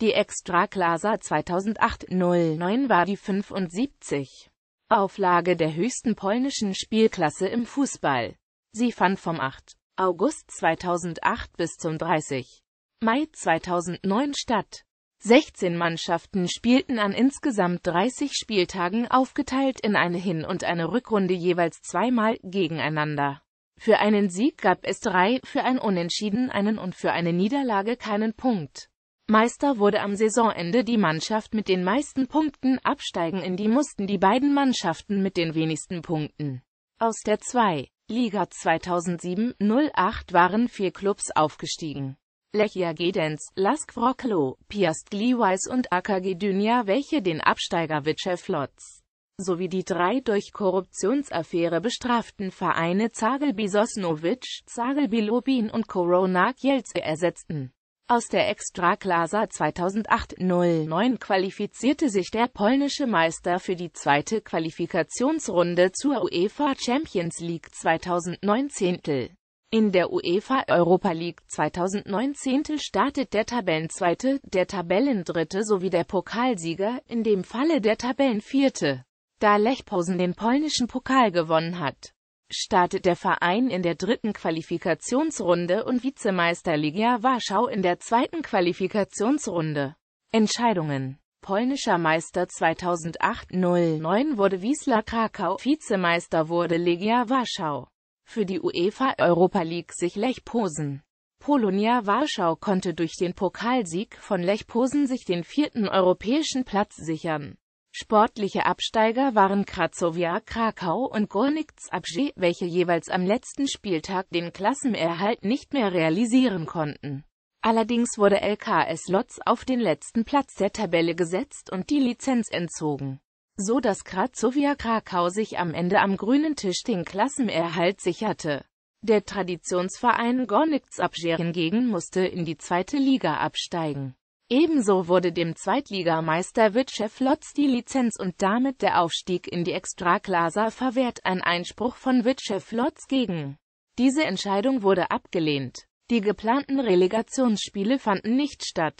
Die Extraklasa 2008-09 war die 75. Auflage der höchsten polnischen Spielklasse im Fußball. Sie fand vom 8. August 2008 bis zum 30. Mai 2009 statt. 16 Mannschaften spielten an insgesamt 30 Spieltagen aufgeteilt in eine Hin- und eine Rückrunde jeweils zweimal gegeneinander. Für einen Sieg gab es drei, für ein Unentschieden einen und für eine Niederlage keinen Punkt. Meister wurde am Saisonende die Mannschaft mit den meisten Punkten, absteigen in die mussten die beiden Mannschaften mit den wenigsten Punkten. Aus der 2. Liga 2007-08 waren vier Clubs aufgestiegen. Lechia Gedens, Lask Wroclaw, Piast Gliwice und AKG Dynja, welche den Absteiger Witschew Lotz sowie die drei durch Korruptionsaffäre bestraften Vereine Zagel Sosnovic, Zagel Lobin und Korona Kielce ersetzten. Aus der Ekstraklasa 2008-09 qualifizierte sich der polnische Meister für die zweite Qualifikationsrunde zur UEFA Champions League 2019. In der UEFA Europa League 2019 startet der Tabellenzweite, der Tabellendritte sowie der Pokalsieger, in dem Falle der Tabellenvierte, da Lechposen den polnischen Pokal gewonnen hat startet der Verein in der dritten Qualifikationsrunde und Vizemeister Ligia Warschau in der zweiten Qualifikationsrunde. Entscheidungen Polnischer Meister 2008-09 wurde Wiesla Krakau, Vizemeister wurde Legia Warschau. Für die UEFA Europa League sich Lech Posen. Polonia Warschau konnte durch den Pokalsieg von Lech Posen sich den vierten europäischen Platz sichern. Sportliche Absteiger waren Cracovia Krakau und Górnik Zabrze, welche jeweils am letzten Spieltag den Klassenerhalt nicht mehr realisieren konnten. Allerdings wurde LKS Lotz auf den letzten Platz der Tabelle gesetzt und die Lizenz entzogen, so dass Cracovia Krakau sich am Ende am grünen Tisch den Klassenerhalt sicherte. Der Traditionsverein Górnik Zabrze hingegen musste in die zweite Liga absteigen. Ebenso wurde dem Zweitligameister Witschew Lotz die Lizenz und damit der Aufstieg in die Ekstraklasa verwehrt. Ein Einspruch von Witschew Lotz gegen diese Entscheidung wurde abgelehnt. Die geplanten Relegationsspiele fanden nicht statt.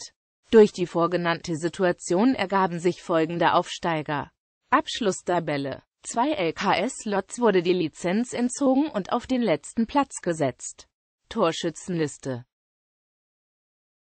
Durch die vorgenannte Situation ergaben sich folgende Aufsteiger. Abschlusstabelle 2 LKS Lotz wurde die Lizenz entzogen und auf den letzten Platz gesetzt. Torschützenliste